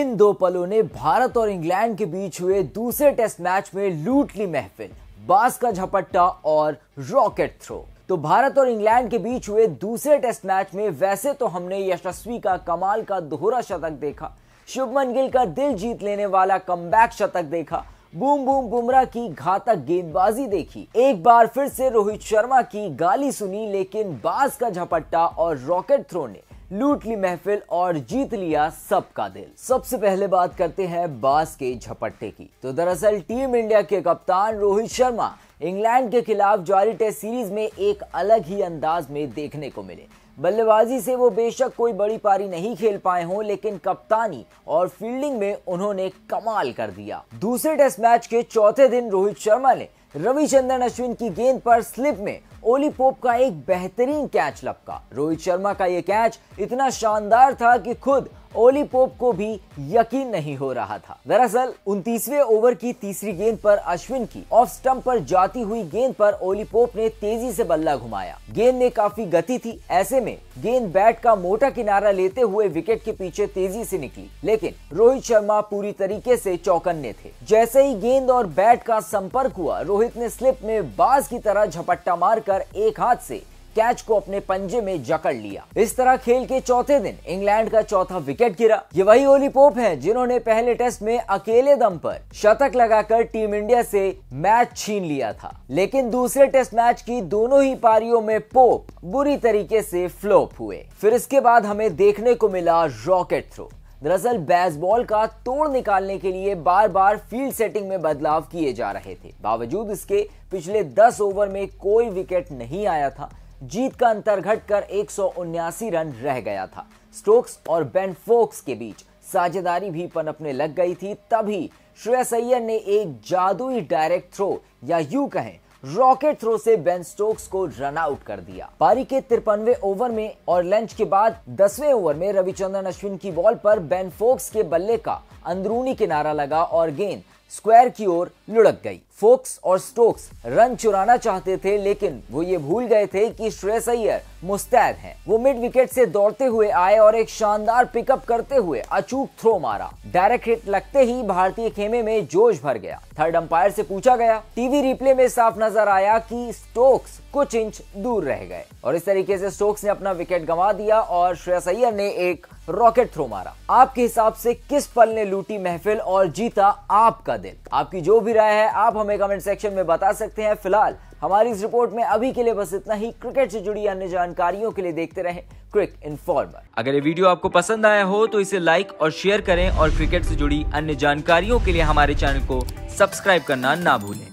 इन दो पलों ने भारत और इंग्लैंड के बीच हुए दूसरे टेस्ट मैच में लूट ली महफिल बास का झपट्टा और रॉकेट थ्रो तो भारत और इंग्लैंड के बीच हुए दूसरे टेस्ट मैच में वैसे तो हमने यशस्वी का कमाल का दोहरा शतक देखा शुभमन गिल का दिल जीत लेने वाला कम शतक देखा बूम बूम बुमराह की घातक गेंदबाजी देखी एक बार फिर से रोहित शर्मा की गाली सुनी लेकिन बास का झपट्टा और रॉकेट थ्रो ने लूट ली महफिल और जीत लिया सबका दिल सबसे पहले बात करते हैं बास के झपट्टे की तो दरअसल टीम इंडिया के कप्तान रोहित शर्मा इंग्लैंड के खिलाफ जारी टेस्ट सीरीज में एक अलग ही अंदाज में देखने को मिले बल्लेबाजी से वो बेशक कोई बड़ी पारी नहीं खेल पाए हों लेकिन कप्तानी और फील्डिंग में उन्होंने कमाल कर दिया दूसरे टेस्ट मैच के चौथे दिन रोहित शर्मा ने रविचंद्रन अश्विन की गेंद पर स्लिप में ओली पोप का एक बेहतरीन कैच लपका रोहित शर्मा का ये कैच इतना शानदार था कि खुद ओली पोप को भी यकीन नहीं हो रहा था दरअसल उनतीसवे ओवर की तीसरी गेंद पर अश्विन की ऑफ स्टंप पर जाती हुई गेंद पर ओली पोप ने तेजी से बल्ला घुमाया गेंद में काफी गति थी ऐसे में गेंद बैट का मोटा किनारा लेते हुए विकेट के पीछे तेजी से निकली लेकिन रोहित शर्मा पूरी तरीके से चौकन्ने थे जैसे ही गेंद और बैट का संपर्क हुआ रोहित ने स्लिप में बाज की तरह झपट्टा मारकर कर एक हाथ से कैच को अपने पंजे में जकड़ लिया इस तरह खेल के चौथे दिन इंग्लैंड का चौथा विकेट गिरा ये वही ओली पोप हैं जिन्होंने पहले टेस्ट में अकेले दम पर शतक लगाकर टीम इंडिया से मैच छीन लिया था लेकिन दूसरे टेस्ट मैच की दोनों ही पारियों में पोप बुरी तरीके से फ्लोप हुए फिर इसके बाद हमें देखने को मिला रॉकेट थ्रो दरअसल बेसबॉल का तोड़ निकालने के लिए बार बार फील्ड सेटिंग में बदलाव किए जा रहे थे बावजूद इसके पिछले 10 ओवर में कोई विकेट नहीं आया था जीत का अंतर घटकर एक रन रह गया था स्टोक्स और बेन फोक्स के बीच साझेदारी भी पनपने लग गई थी तभी श्रेयस अय्यर ने एक जादुई डायरेक्ट थ्रो या यू कहें रॉकेट थ्रो से बेन स्टोक्स को रन आउट कर दिया पारी के तिरपनवे ओवर में और लंच के बाद दसवें ओवर में रविचंद्रन अश्विन की बॉल पर बेन फोक्स के बल्ले का अंदरूनी किनारा लगा और गेंद स्क्वायर की ओर लुढ़क गई फोक्स और स्टोक्स रन चुराना चाहते थे लेकिन वो ये भूल गए थे कि श्रेयस अय्यर मुस्तैद हैं। वो मिड विकेट से दौड़ते हुए आए और एक शानदार पिकअप करते हुए अचूक थ्रो मारा डायरेक्ट हिट लगते ही भारतीय खेमे में जोश भर गया थर्ड अंपायर से पूछा गया टीवी रिप्ले में साफ नजर आया कि स्टोक्स कुछ इंच दूर रह गए और इस तरीके से स्टोक्स ने अपना विकेट गंवा दिया और श्रेयस अय्यर ने एक रॉकेट थ्रो मारा आपके हिसाब से किस पल ने लूटी महफिल और जीता आपका दिल आपकी जो भी राय है आप हमें कमेंट सेक्शन में बता सकते हैं फिलहाल हमारी इस रिपोर्ट में अभी के लिए बस इतना ही क्रिकेट से जुड़ी अन्य जानकारियों के लिए देखते रहे क्रिक इन्फॉर्मर अगर ये वीडियो आपको पसंद आया हो तो इसे लाइक और शेयर करें और क्रिकेट से जुड़ी अन्य जानकारियों के लिए हमारे चैनल को सब्सक्राइब करना ना भूलें